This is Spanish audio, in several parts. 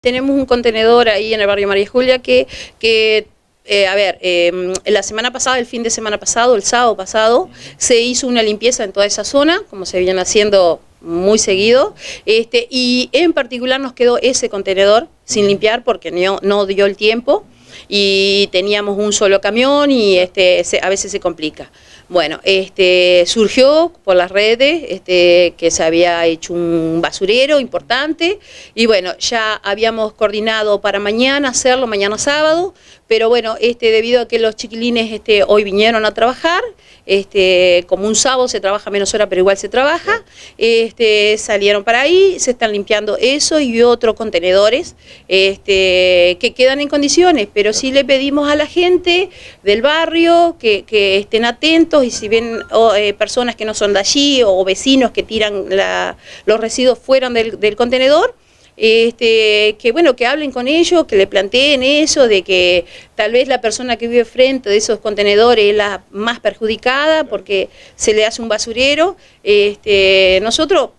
Tenemos un contenedor ahí en el barrio María Julia que, eh, a ver, em, la semana pasada, el fin de semana pasado, el sábado pasado, se hizo una limpieza en toda esa zona, como se viene haciendo muy seguido, este, y en particular nos quedó ese contenedor sin limpiar porque no, dio el tiempo y teníamos un solo camión y este, a veces se complica. Bueno, este, surgió por las redes este, que se había hecho un basurero importante y bueno, ya habíamos coordinado para mañana hacerlo, mañana sábado, pero bueno, este, debido a que los chiquilines este, hoy vinieron a trabajar, este, como un sábado se trabaja menos hora, pero igual se trabaja, este, salieron para ahí, se están limpiando eso y otros contenedores que quedan en condiciones, pero sí le pedimos a la gente del barrio que estén atentos y si ven eh, personas que no son de allí o vecinos que tiran los residuos fuera del, contenedor, este, que bueno, que hablen con ellos, que le planteen eso, de que tal vez la persona que vive frente de esos contenedores es la más perjudicada porque se le hace un basurero. Este, nosotros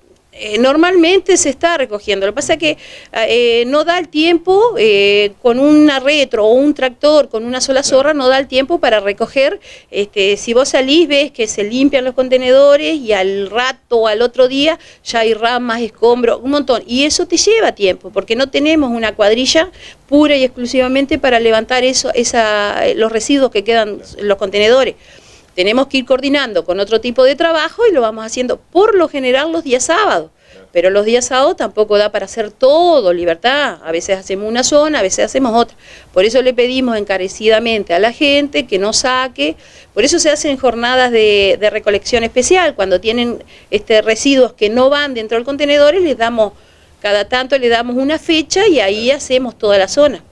eh, normalmente se está recogiendo. Lo que pasa es que eh, no da el tiempo, eh, con un retro o un tractor, con una sola zorra, no da el tiempo para recoger. Este, si vos salís, ves que se limpian los contenedores y al rato o al otro día ya hay ramas, escombros, un montón. Y eso te lleva tiempo, porque no tenemos una cuadrilla pura y exclusivamente para levantar eso, los residuos que quedan, en los contenedores. Tenemos que ir coordinando con otro tipo de trabajo y lo vamos haciendo por lo general los días sábados. Pero los días sábados tampoco da para hacer todo, libertad. A veces hacemos una zona, a veces hacemos otra. Por eso le pedimos encarecidamente a la gente que no saque. Por eso se hacen jornadas de, recolección especial. Cuando tienen este, residuos que no van dentro del contenedor, les damos, cada tanto le damos una fecha y ahí hacemos toda la zona.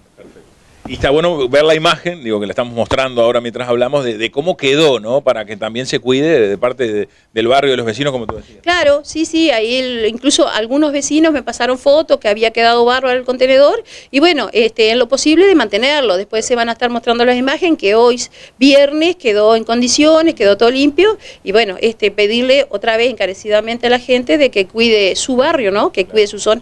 Y está bueno ver la imagen, digo que la estamos mostrando ahora mientras hablamos, de, cómo quedó, ¿no? Para que también se cuide de, parte del barrio, de los vecinos, como tú decías. Claro, sí, sí, ahí incluso algunos vecinos me pasaron fotos que había quedado barro al el contenedor y bueno, este, en lo posible de mantenerlo. Después se van a estar mostrando las imágenes que hoy viernes quedó en condiciones, quedó todo limpio y bueno, este, pedirle otra vez encarecidamente a la gente de que cuide su barrio, ¿no? Que cuide su zona.